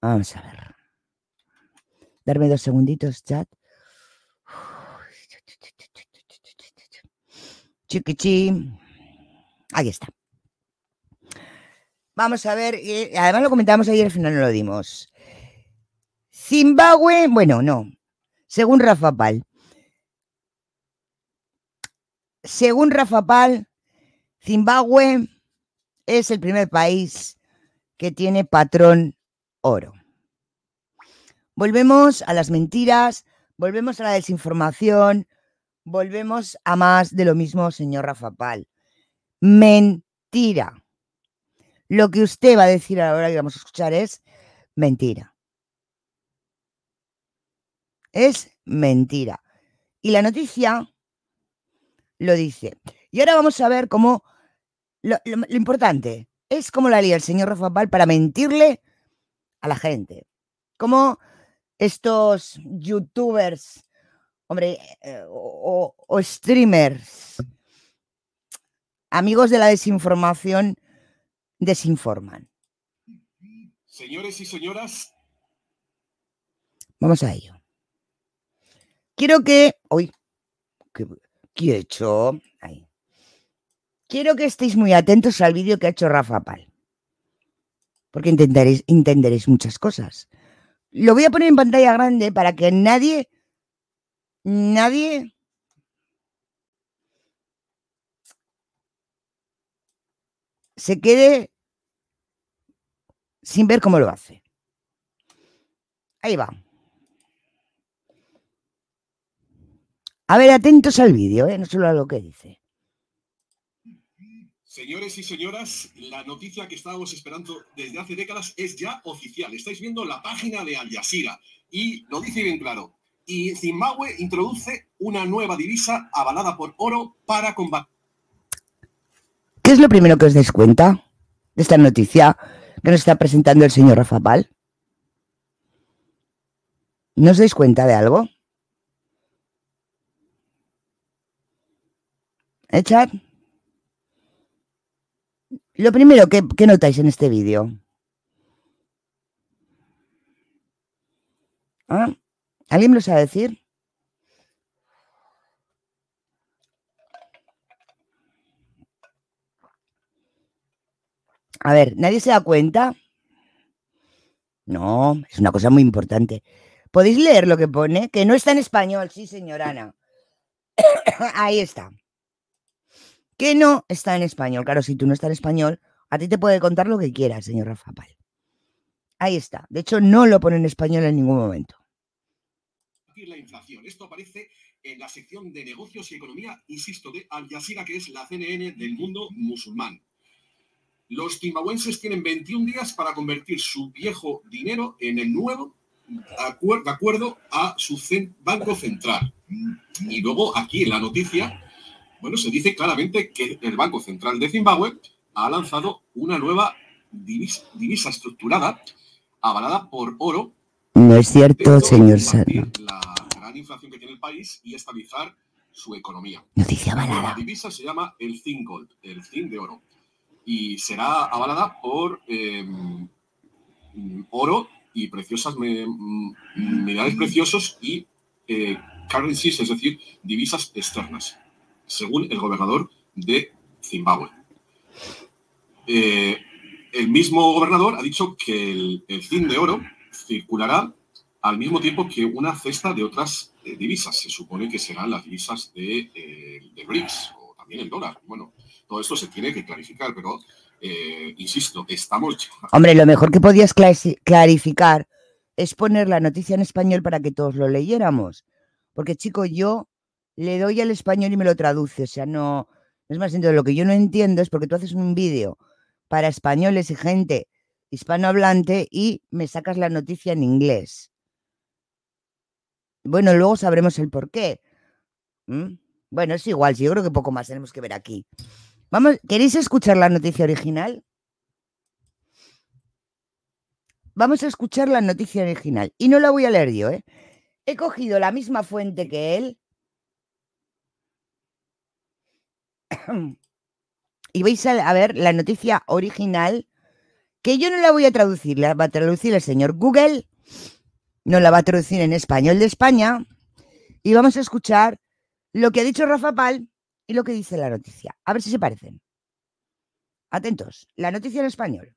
Vamos a ver. Darme dos segunditos, chat. Chiquichi. Ahí está. Vamos a ver, eh, además lo comentamos ayer, al final no lo dimos. Zimbabue, bueno, no. Según Rafa Pal. Según Rafa Pal, Zimbabue es el primer país que tiene patrón oro. Volvemos a las mentiras, volvemos a la desinformación, volvemos a más de lo mismo, señor Rafa Pal. Mentira. Lo que usted va a decir ahora que vamos a escuchar es mentira. Es mentira. Y la noticia lo dice. Y ahora vamos a ver cómo lo, lo importante, es como la lía el señor Rafa Pal para mentirle a la gente. Como estos youtubers, hombre, eh, o, streamers, amigos de la desinformación, desinforman. Señores y señoras. Vamos a ello. Quiero que... Hoy, ¿qué he hecho? Quiero que estéis muy atentos al vídeo que ha hecho Rafa Pal, porque entenderéis, entenderéis muchas cosas. Lo voy a poner en pantalla grande para que nadie, nadie se quede sin ver cómo lo hace. Ahí va. A ver, atentos al vídeo, ¿eh? no solo a lo que dice. Señores y señoras, la noticia que estábamos esperando desde hace décadas es ya oficial. Estáis viendo la página de Al Jazeera y lo dice bien claro. Y Zimbabue introduce una nueva divisa avalada por oro para combatir. ¿Qué es lo primero que os dais cuenta de esta noticia que nos está presentando el señor Rafa Pal? ¿No os dais cuenta de algo? ¿Eh, lo primero que, notáis en este vídeo. ¿Ah? ¿Alguien me lo sabe decir? A ver, ¿nadie se da cuenta? No, es una cosa muy importante. ¿Podéis leer lo que pone? Que no está en español, sí, señora Ana. Ahí está que no está en español. Claro, si tú no estás en español, a ti te puede contar lo que quieras, señor Rafa Pal. Ahí está. De hecho, no lo pone en español en ningún momento. La inflación. Esto aparece en la sección de negocios y economía, insisto, de Al Jazeera, que es la CNN del mundo musulmán. Los zimbabuenses tienen 21 días para convertir su viejo dinero en el nuevo, de acuerdo a su banco central. Y luego aquí en la noticia bueno, se dice claramente que el Banco Central de Zimbabue ha lanzado una nueva divisa, estructurada avalada por oro. No es cierto, señor Sano. La gran inflación que tiene el país y estabilizar su economía. Noticia avalada. La divisa se llama el zinc gold, el zinc de oro. Y será avalada por em, oro y preciosas minerales preciosos y eh, currencies, es decir, divisas externas según el gobernador de Zimbabue. Eh, el mismo gobernador ha dicho que el, el de oro circulará al mismo tiempo que una cesta de otras eh, divisas. Se supone que serán las divisas de, eh, BRICS o también el dólar. Bueno, todo esto se tiene que clarificar, pero insisto, estamos... Hombre, lo mejor que podías clarificar es poner la noticia en español para que todos lo leyéramos. Porque, chico, yo le doy al español y me lo traduce. O sea, no, es más Lo que yo no entiendo es porque tú haces un vídeo para españoles y gente hispanohablante y me sacas la noticia en inglés. Bueno, luego sabremos el por qué. ¿Mm? Bueno, es igual, yo creo que poco más tenemos que ver aquí. Vamos, ¿queréis escuchar la noticia original? Vamos a escuchar la noticia original. Y no la voy a leer yo, ¿eh? He cogido la misma fuente que él y vais a ver la noticia original, que yo no la voy a traducir, la va a traducir el señor Google, no la va a traducir en español de España, y vamos a escuchar lo que ha dicho Rafa Pal y lo que dice la noticia. A ver si se parecen. Atentos, la noticia en español.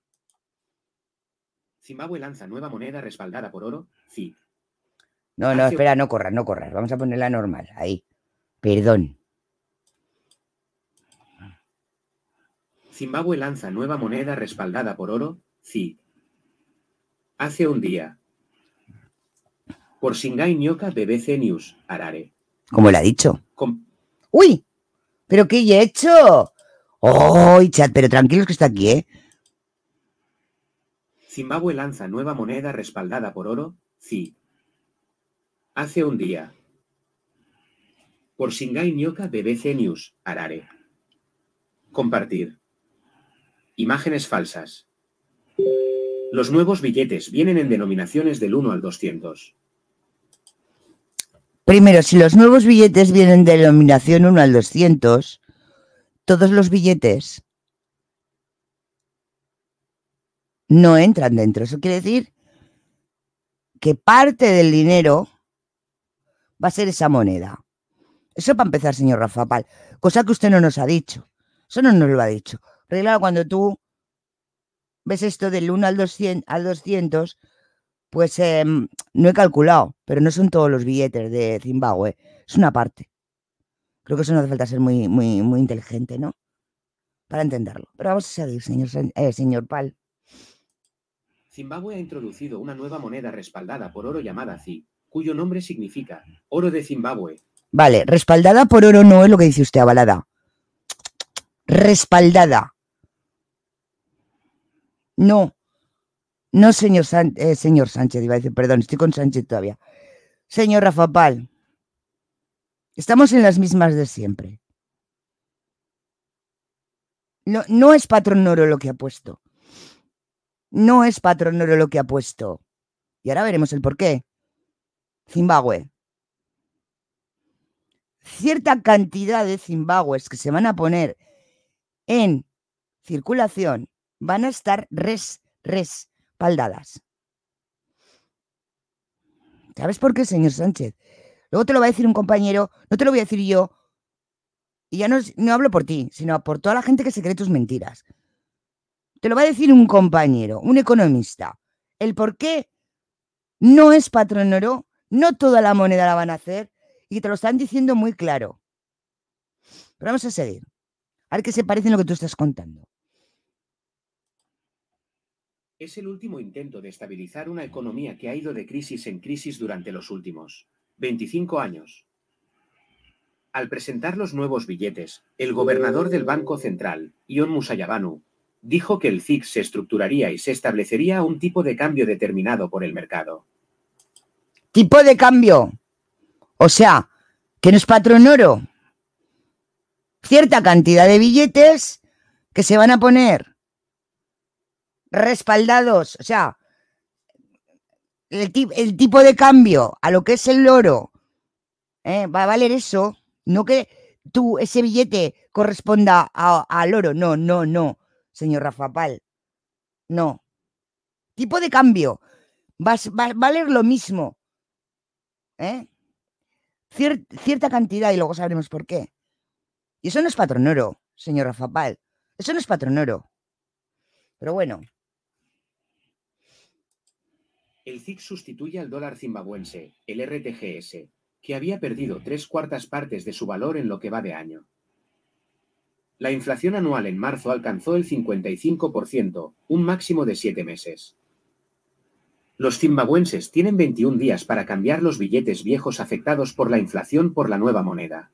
Zimbabue lanza nueva moneda respaldada por oro, sí. No, no, espera, no corras, no corras. Vamos a ponerla normal, ahí. Perdón. Zimbabue lanza nueva moneda respaldada por oro, Sí. Hace un día. Por Singai Nyoka, BBC News, Harare. Como le ha dicho. ¡Uy! ¿Pero qué he hecho? ¡Oh, chat! Pero tranquilos que está aquí, ¿eh? Zimbabue lanza nueva moneda respaldada por oro, Sí. Hace un día. Por Singai Nyoka, BBC News, Harare. Compartir. Imágenes falsas. Los nuevos billetes vienen en denominaciones del 1 al 200. Primero, si los nuevos billetes vienen de denominación 1 al 200, todos los billetes no entran dentro. Eso quiere decir que parte del dinero va a ser esa moneda. Eso para empezar, señor Rafa Pal, cosa que usted no nos ha dicho. Eso no nos lo ha dicho cuando tú ves esto del 1 al 200, pues em, no he calculado, pero no son todos los billetes de Zimbabue, es una parte. Creo que eso no hace falta ser muy, muy, muy inteligente, ¿no? Para entenderlo. Pero vamos a seguir, señor, eh, señor Pal. Zimbabue ha introducido una nueva moneda respaldada por oro llamada Zi, cuyo nombre significa oro de Zimbabue. Vale, respaldada por oro no es lo que dice usted, avalada. Respaldada. No, no, señor, eh, señor Sánchez, iba a decir, perdón, estoy con Sánchez todavía. Señor Rafa Pal, estamos en las mismas de siempre. No, no es patrón oro lo que ha puesto. No es patrón oro lo que ha puesto. Y ahora veremos el por qué. Zimbabue. Cierta cantidad de zimbabues que se van a poner en circulación van a estar res, ¿Sabes por qué, señor Sánchez? Luego te lo va a decir un compañero, no te lo voy a decir yo. Y ya no, no hablo por ti, sino por toda la gente que se cree tus mentiras. Te lo va a decir un compañero, un economista. El por qué no es patrón oro, no toda la moneda la van a hacer y te lo están diciendo muy claro. Pero vamos a seguir. A ver qué se parece en lo que tú estás contando. Es el último intento de estabilizar una economía que ha ido de crisis en crisis durante los últimos 25 años. Al presentar los nuevos billetes, el gobernador del Banco Central, Ion Musayabanu, dijo que el CIC se estructuraría y se establecería un tipo de cambio determinado por el mercado. ¿Tipo de cambio? O sea, que no es patrón oro. Cierta cantidad de billetes que se van a poner respaldados, o sea, el, tipo de cambio a lo que es el oro, ¿eh? va a valer eso, no que tú ese billete corresponda al oro, no, no, no, señor Rafa Pal, no. Tipo de cambio, va, a valer lo mismo, ¿eh? cierta cantidad y luego sabremos por qué. Y eso no es patronoro señor Rafa Pal, eso no es patronoro Pero bueno, el CIC sustituye al dólar zimbabuense, el RTGS, que había perdido tres cuartas partes de su valor en lo que va de año. La inflación anual en marzo alcanzó el 55%, un máximo de siete meses. Los zimbabuenses tienen 21 días para cambiar los billetes viejos afectados por la inflación por la nueva moneda.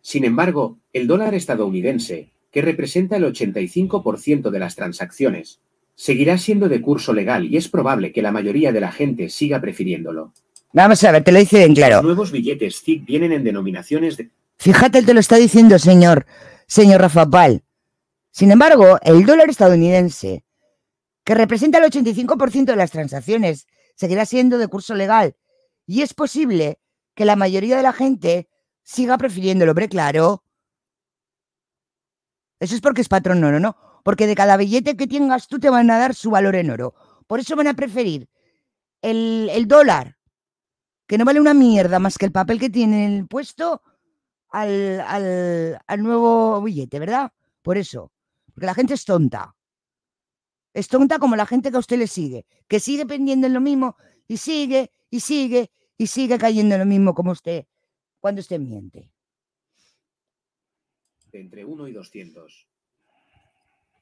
Sin embargo, el dólar estadounidense, que representa el 85% de las transacciones, seguirá siendo de curso legal y es probable que la mayoría de la gente siga prefiriéndolo. Vamos a ver, te lo dice bien claro. Los nuevos billetes ZIC vienen en denominaciones de... Fíjate, te lo está diciendo, señor, señor Rafa Pal. Sin embargo, el dólar estadounidense, que representa el 85% de las transacciones, seguirá siendo de curso legal. Y es posible que la mayoría de la gente siga prefiriéndolo, hombre, claro. Eso es porque es patrón, no, no, no porque de cada billete que tengas tú te van a dar su valor en oro. Por eso van a preferir el, dólar, que no vale una mierda más que el papel que tiene el puesto, al, al nuevo billete, ¿verdad? Por eso, porque la gente es tonta. Es tonta como la gente que a usted le sigue, que sigue pendiendo en lo mismo y sigue y sigue y sigue cayendo en lo mismo como usted cuando usted miente. Entre 1 y 200.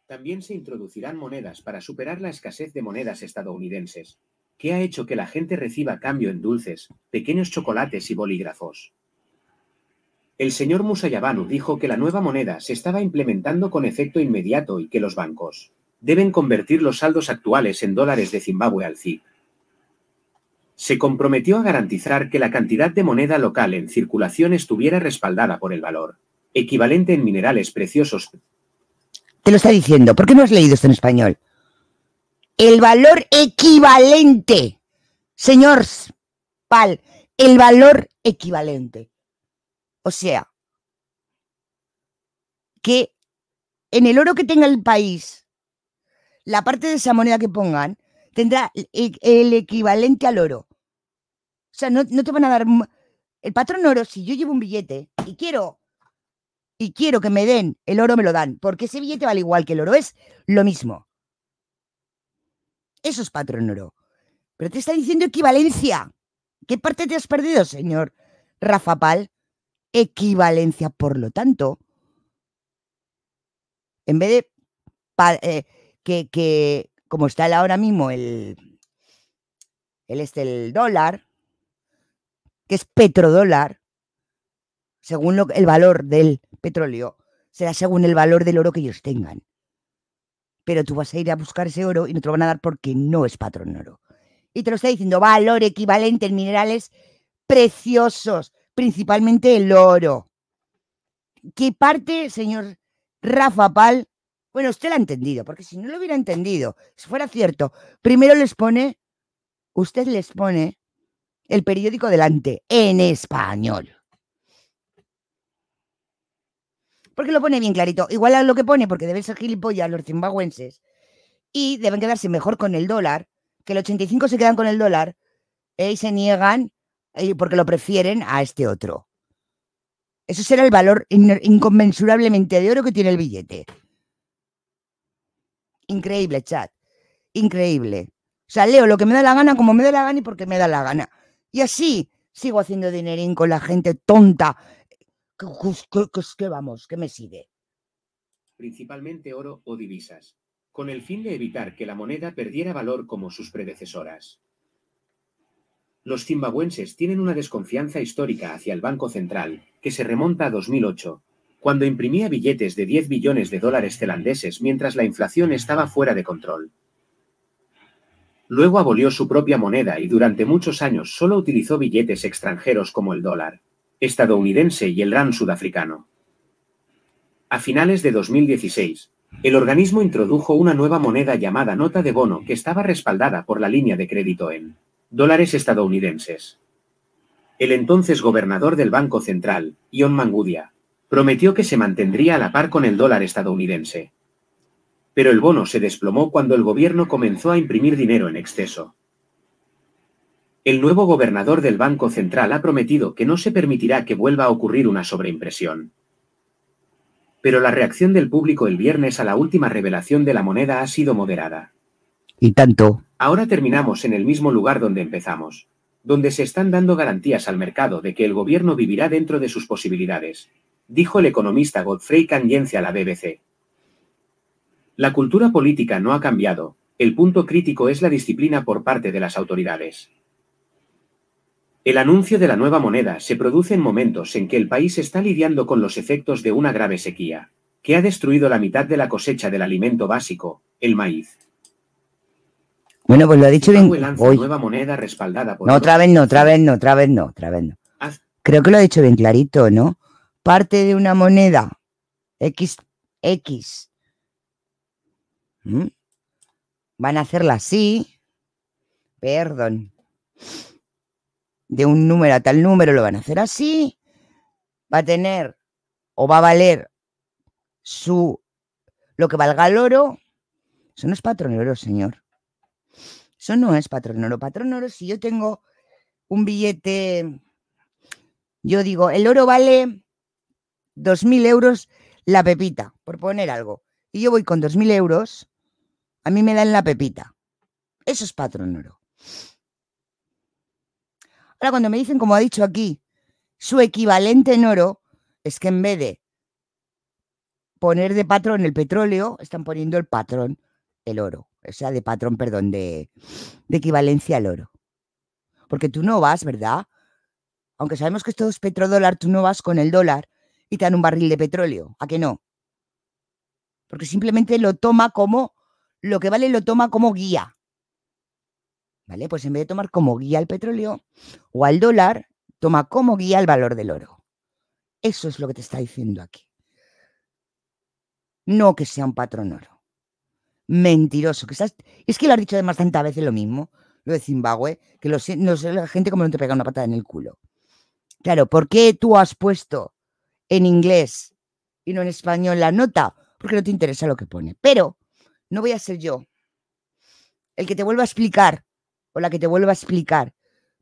También se introducirán monedas para superar la escasez de monedas estadounidenses, que ha hecho que la gente reciba cambio en dulces, pequeños chocolates y bolígrafos. El señor Musayabanu dijo que la nueva moneda se estaba implementando con efecto inmediato y que los bancos deben convertir los saldos actuales en dólares de Zimbabue al CIP. Se comprometió a garantizar que la cantidad de moneda local en circulación estuviera respaldada por el valor, equivalente en minerales preciosos te lo está diciendo. ¿Por qué no has leído esto en español? El valor equivalente. señores, Pal, el valor equivalente. O sea, que en el oro que tenga el país, la parte de esa moneda que pongan tendrá el, equivalente al oro. O sea, no, te van a dar... El patrón oro, si yo llevo un billete y quiero y quiero que me den el oro, me lo dan, porque ese billete vale igual que el oro, es lo mismo. Eso es patrón oro. Pero te está diciendo equivalencia. ¿Qué parte te has perdido, señor Rafa Pal? Equivalencia, por lo tanto. En vez de eh, que, como está ahora mismo el, el, este, el dólar, que es petrodólar, según el valor del petróleo. Será según el valor del oro que ellos tengan. Pero tú vas a ir a buscar ese oro y no te lo van a dar porque no es patrón oro. Y te lo está diciendo valor equivalente en minerales preciosos, principalmente el oro. ¿Qué parte, señor Rafa Pal? Bueno, usted lo ha entendido, porque si no lo hubiera entendido, si fuera cierto, primero les pone, usted les pone el periódico delante, en español. Porque lo pone bien clarito. Igual a lo que pone, porque deben ser gilipollas los zimbabuenses. Y deben quedarse mejor con el dólar, que el 85 se quedan con el dólar ¿eh? y se niegan eh, porque lo prefieren a este otro. Eso será el valor inconmensurablemente de oro que tiene el billete. Increíble, chat. Increíble. O sea, leo lo que me da la gana, como me da la gana y porque me da la gana. Y así sigo haciendo dinerín con la gente tonta ¿Qué vamos? ¿Qué me sigue? Principalmente oro o divisas, con el fin de evitar que la moneda perdiera valor como sus predecesoras. Los zimbabuenses tienen una desconfianza histórica hacia el Banco Central, que se remonta a 2008, cuando imprimía billetes de 10 billones de dólares zelandeses mientras la inflación estaba fuera de control. Luego abolió su propia moneda y durante muchos años solo utilizó billetes extranjeros como el dólar estadounidense y el gran sudafricano. A finales de 2016, el organismo introdujo una nueva moneda llamada nota de bono que estaba respaldada por la línea de crédito en dólares estadounidenses. El entonces gobernador del Banco Central, Ion Mangudia, prometió que se mantendría a la par con el dólar estadounidense. Pero el bono se desplomó cuando el gobierno comenzó a imprimir dinero en exceso. El nuevo gobernador del Banco Central ha prometido que no se permitirá que vuelva a ocurrir una sobreimpresión. Pero la reacción del público el viernes a la última revelación de la moneda ha sido moderada. Y tanto. Ahora terminamos en el mismo lugar donde empezamos, donde se están dando garantías al mercado de que el gobierno vivirá dentro de sus posibilidades, dijo el economista Godfrey Canyencia a la BBC. La cultura política no ha cambiado, el punto crítico es la disciplina por parte de las autoridades. El anuncio de la nueva moneda se produce en momentos en que el país está lidiando con los efectos de una grave sequía, que ha destruido la mitad de la cosecha del alimento básico, el maíz. Bueno, pues lo ha dicho bien. Hoy. Nueva moneda respaldada por no, otra vez no, otra vez no, otra vez no, otra vez no. Creo que lo ha dicho bien clarito, ¿no? Parte de una moneda X, X. Van a hacerla así. Perdón de un número a tal número lo van a hacer así, va a tener o va a valer su lo que valga el oro. Eso no es patrón oro, señor. Eso no es patrón oro. Patrón oro, si yo tengo un billete, yo digo, el oro vale 2.000 euros la pepita, por poner algo. Y yo voy con 2.000 euros, a mí me dan la pepita. Eso es patrón oro. Ahora, cuando me dicen, como ha dicho aquí, su equivalente en oro, es que en vez de poner de patrón el petróleo, están poniendo el patrón el oro. O sea, de patrón, perdón, de, equivalencia al oro. Porque tú no vas, ¿verdad? Aunque sabemos que esto es petrodólar, tú no vas con el dólar y te dan un barril de petróleo. ¿A qué no? Porque simplemente lo toma como, lo que vale lo toma como guía. ¿vale? Pues en vez de tomar como guía el petróleo o al dólar, toma como guía el valor del oro. Eso es lo que te está diciendo aquí. No que sea un patrón oro. Mentiroso. Que Es que lo has dicho además tantas veces lo mismo, lo de Zimbabue, que no sé la gente como no te pega una patada en el culo. Claro, ¿por qué tú has puesto en inglés y no en español la nota? Porque no te interesa lo que pone. Pero no voy a ser yo el que te vuelva a explicar o la que te vuelva a explicar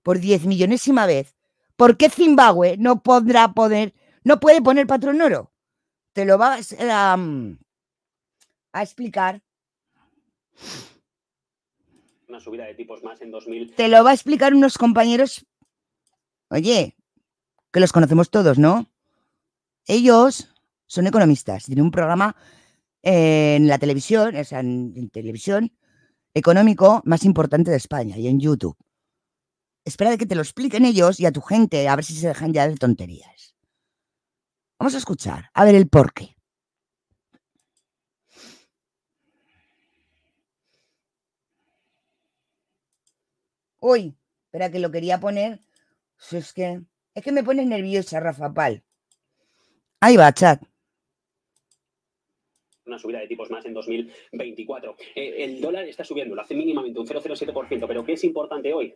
por diez millonésima vez por qué Zimbabue no podrá poner, no puede poner patrón oro. Te lo va mm, a, explicar. Una subida de tipos más en 2000. Te lo va a explicar unos compañeros. Oye, que los conocemos todos, ¿no? Ellos son economistas, tienen un programa eh, en la televisión, o sea, en televisión, económico más importante de España y en YouTube. Espera de que te lo expliquen ellos y a tu gente, a ver si se dejan ya de tonterías. Vamos a escuchar, a ver el porqué. Uy, espera que lo quería poner. es que es que me pones nerviosa, Rafa Pal. Ahí va, chat una subida de tipos más en 2024. Eh, el dólar está subiendo, lo hace mínimamente un 0,07%, pero ¿qué es importante hoy?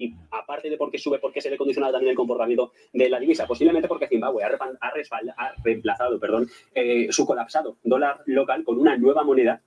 Y aparte de por qué sube, por qué se le condicionado también el comportamiento de la divisa, posiblemente porque Zimbabue ha, reemplazado perdón, eh, su colapsado dólar local con una nueva moneda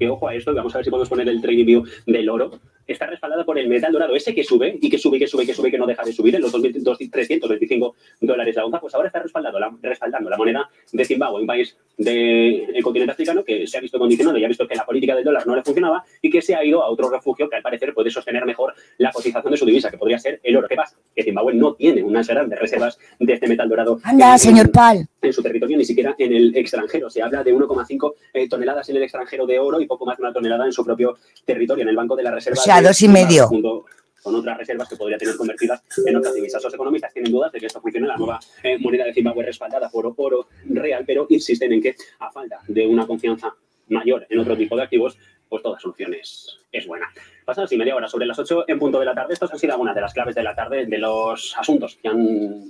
que ojo a esto, vamos a ver si podemos poner el trading view del oro, está respaldado por el metal dorado ese que sube y que sube y que sube y que sube y que no deja de subir en los 325 dólares la onza, pues ahora está respaldado, la, respaldando la moneda de Zimbabue, un país del continente africano que se ha visto condicionado y ha visto que la política del dólar no le funcionaba y que se ha ido a otro refugio que al parecer puede sostener mejor la cotización de su divisa, que podría ser el oro. ¿Qué pasa? que Zimbabue no tiene una grandes de reservas de este metal dorado. en, señor Pal. En su territorio, ni siquiera en el extranjero. Se habla de 1,5 eh, toneladas en el extranjero de oro y poco más de una tonelada en su propio territorio, en el Banco de la Reserva. O sea, dos y medio. Junto, con otras reservas que podría tener convertidas en otras divisas. Los economistas tienen dudas de que esto funcione la nueva eh, moneda de Zimbabue respaldada por oro real, pero insisten en que a falta de una confianza mayor en otro tipo de activos, pues toda solución es buena pasan si media hora sobre las 8 en punto de la tarde. Estas han sido algunas de las claves de la tarde de los asuntos que han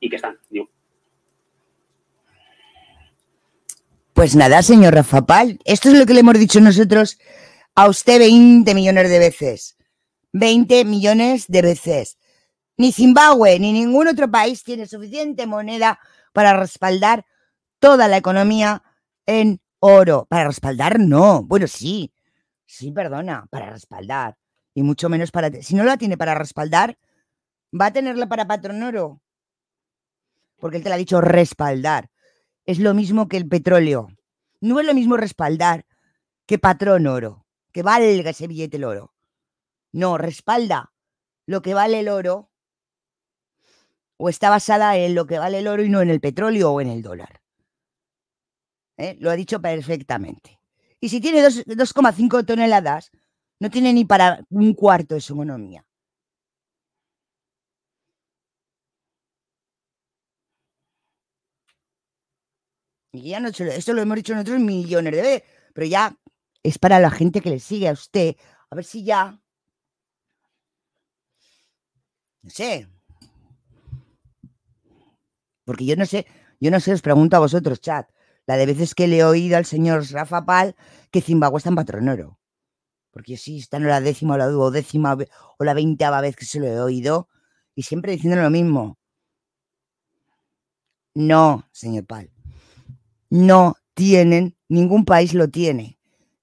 y que están. Pues nada, señor Rafa Pal, esto es lo que le hemos dicho nosotros a usted 20 millones de veces. 20 millones de veces. Ni Zimbabue ni ningún otro país tiene suficiente moneda para respaldar toda la economía en oro. Para respaldar, no. Bueno, sí, Sí, perdona, para respaldar. Y mucho menos para... Si no la tiene para respaldar, va a tenerla para patrón oro? Porque él te la ha dicho respaldar. Es lo mismo que el petróleo. No es lo mismo respaldar que patrón oro, que valga ese billete el oro. No, respalda lo que vale el oro o está basada en lo que vale el oro y no en el petróleo o en el dólar. ¿Eh? Lo ha dicho perfectamente. Y si tiene 2,5 toneladas, no tiene ni para un cuarto de su economía. Y ya no esto lo hemos dicho nosotros millones de veces, pero ya es para la gente que le sigue a usted. A ver si ya. No sé. Porque yo no sé, yo no sé, os pregunto a vosotros, chat la de veces que le he oído al señor Rafa Pal que Zimbabue está en patrón Porque sí, está en la décima o la duodécima o la veinteava vez que se lo he oído y siempre diciendo lo mismo. No, señor Pal. No tienen, ningún país lo tiene.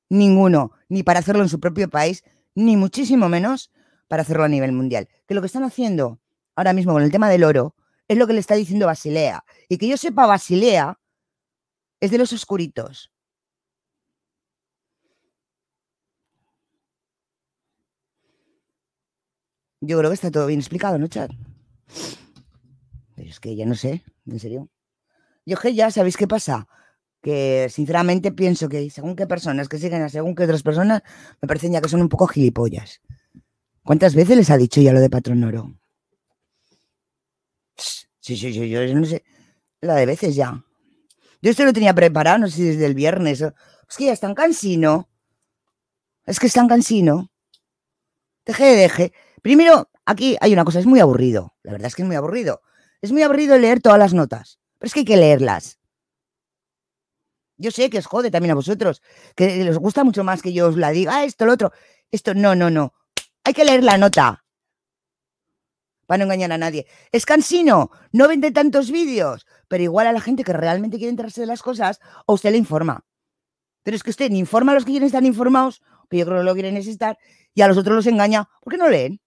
Ninguno, ni para hacerlo en su propio país, ni muchísimo menos para hacerlo a nivel mundial. Que lo que están haciendo ahora mismo con el tema del oro es lo que le está diciendo Basilea. Y que yo sepa, Basilea es de los oscuritos. Yo creo que está todo bien explicado, ¿no, chat? Pero es que ya no sé, en serio. Yo que ya, ¿sabéis qué pasa? Que sinceramente pienso que según qué personas que siguen a según qué otras personas, me parecen ya que son un poco gilipollas. ¿Cuántas veces les ha dicho ya lo de Patrón Oro? Sí, sí, sí, yo no sé. La de veces ya. Yo esto lo tenía preparado, no sé si desde el viernes. Es que ya están cansino. Es que están cansino. Deje, deje. Primero, aquí hay una cosa, es muy aburrido. La verdad es que es muy aburrido. Es muy aburrido leer todas las notas, pero es que hay que leerlas. Yo sé que es jode también a vosotros, que les gusta mucho más que yo os la diga, ah, esto, lo otro. Esto, no, no, no. Hay que leer la nota para no engañar a nadie. Es cansino, no vende tantos vídeos, pero igual a la gente que realmente quiere enterarse de las cosas, o usted le informa. Pero es que usted ni informa a los que quieren estar informados, que yo creo que lo quieren necesitar... estar, y a los otros los engaña porque no leen.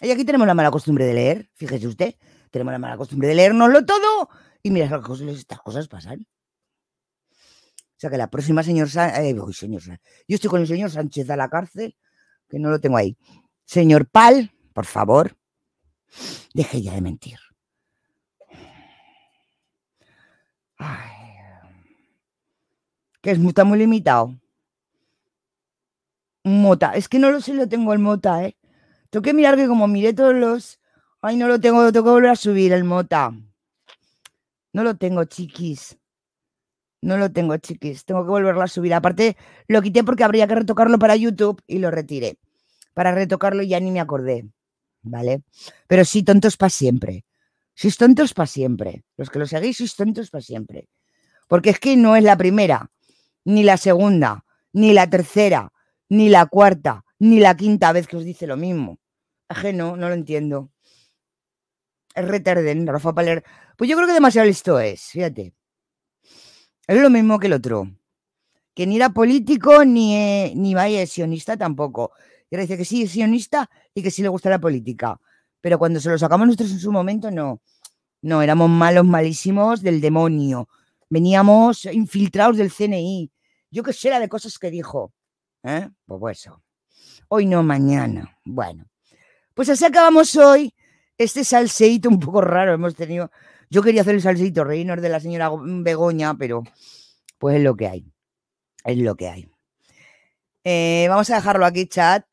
Y aquí tenemos la mala costumbre de leer, fíjese usted, tenemos la mala costumbre de leérnoslo todo y mira, estas cosas pasan. O sea que la próxima, señor Sánchez, eh, yo estoy con el señor Sánchez a la cárcel, que no lo tengo ahí. Señor Pal, por favor, deje ya de mentir. que es, está muy limitado. Mota, es que no lo sé, lo tengo el Mota, ¿eh? Tengo que mirar que como miré todos los... Ay, no lo tengo, lo tengo que volver a subir el Mota. No lo tengo, chiquis. No lo tengo, chiquis. Tengo que volverlo a subir. Aparte, lo quité porque habría que retocarlo para YouTube y lo retiré para retocarlo ya ni me acordé, ¿vale? Pero sí, tontos para siempre. Sois tontos para siempre. Los que lo seguís sois tontos para siempre. Porque es que no es la primera, ni la segunda, ni la tercera, ni la cuarta, ni la quinta vez que os dice lo mismo. Ajeno, no no lo entiendo. Es retarden, Rafa Paler. Pues yo creo que demasiado listo es, fíjate. Es lo mismo que el otro. Que ni era político ni, eh, ni vaya sionista tampoco. Y ahora dice que sí es sionista y que sí le gusta la política. Pero cuando se lo sacamos nosotros en su momento, no. No, éramos malos, malísimos del demonio. Veníamos infiltrados del CNI. Yo qué sé la de cosas que dijo. ¿Eh? Pues eso. Hoy no, mañana. Bueno. Pues así acabamos hoy. Este salseíto un poco raro hemos tenido. Yo quería hacer el salseíto reinos de la señora Begoña, pero pues es lo que hay. Es lo que hay. Eh, vamos a dejarlo aquí, chat.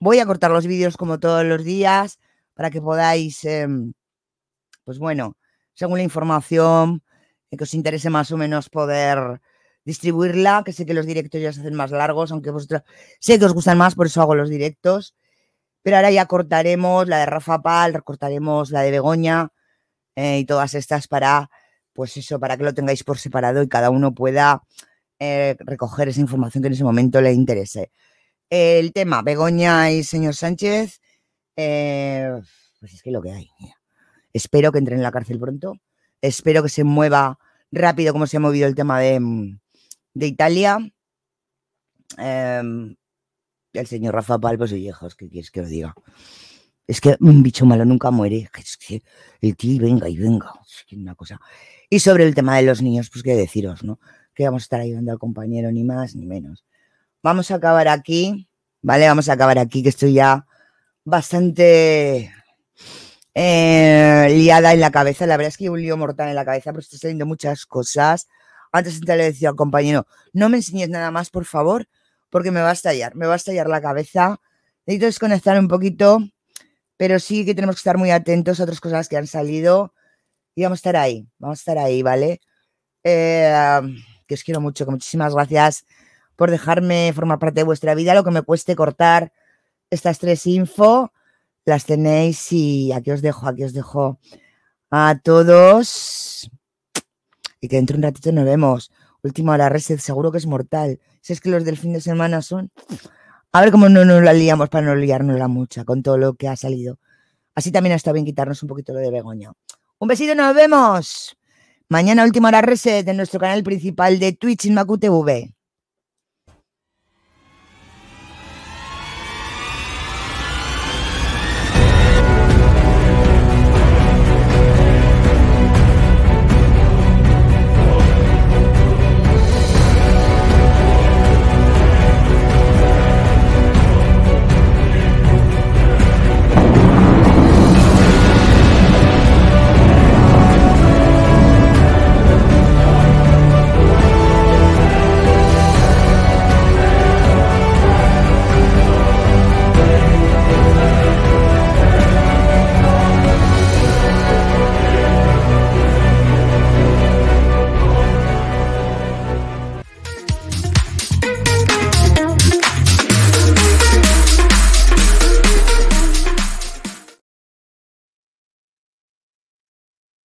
Voy a cortar los vídeos como todos los días para que podáis, em, pues bueno, según la información eh, que os interese más o menos poder distribuirla, que sé que los directos ya se hacen más largos, aunque vosotros sé que os gustan más, por eso hago los directos. Pero ahora ya cortaremos la de Rafa Pal, recortaremos la de Begoña eh, y todas estas para, pues eso, para que lo tengáis por separado y cada uno pueda eh, recoger esa información que en ese momento le interese el tema Begoña y señor Sánchez, eh, pues es que lo que hay. Espero que entre en la cárcel pronto. Espero que se mueva rápido como se ha movido el tema de, mm, Italia. Em, el señor Rafa Palpos pues, y viejos, ¿qué quieres que lo diga? Es que un bicho malo nunca muere. Es que el tío venga y venga. una cosa. Y sobre el tema de los niños, pues qué deciros, ¿no? Que vamos a estar ayudando al compañero ni más ni menos. Vamos a acabar aquí, ¿vale? Vamos a acabar aquí, que estoy ya bastante eh, liada en la cabeza. La verdad es que un lío mortal en la cabeza, pero estoy saliendo muchas cosas. Antes le decía al compañero, no me enseñes nada más, por favor, porque me va a estallar, me va a estallar la cabeza. Necesito desconectar un poquito, pero sí que tenemos que estar muy atentos a otras cosas que han salido y vamos a estar ahí, vamos a estar ahí, ¿vale? Eh, que os quiero mucho, que muchísimas gracias por dejarme formar parte de vuestra vida. Lo que me cueste cortar estas tres info, las tenéis y aquí os dejo, aquí os dejo a todos. Y que dentro de un ratito nos vemos. Última hora, reset, seguro que es mortal. Si es que los del fin de semana son... A ver cómo no nos la liamos para no liarnos la mucha con todo lo que ha salido. Así también ha estado bien quitarnos un poquito lo de Begoña. Un besito, nos vemos. Mañana, última hora reset en nuestro canal principal de Twitch, en TV.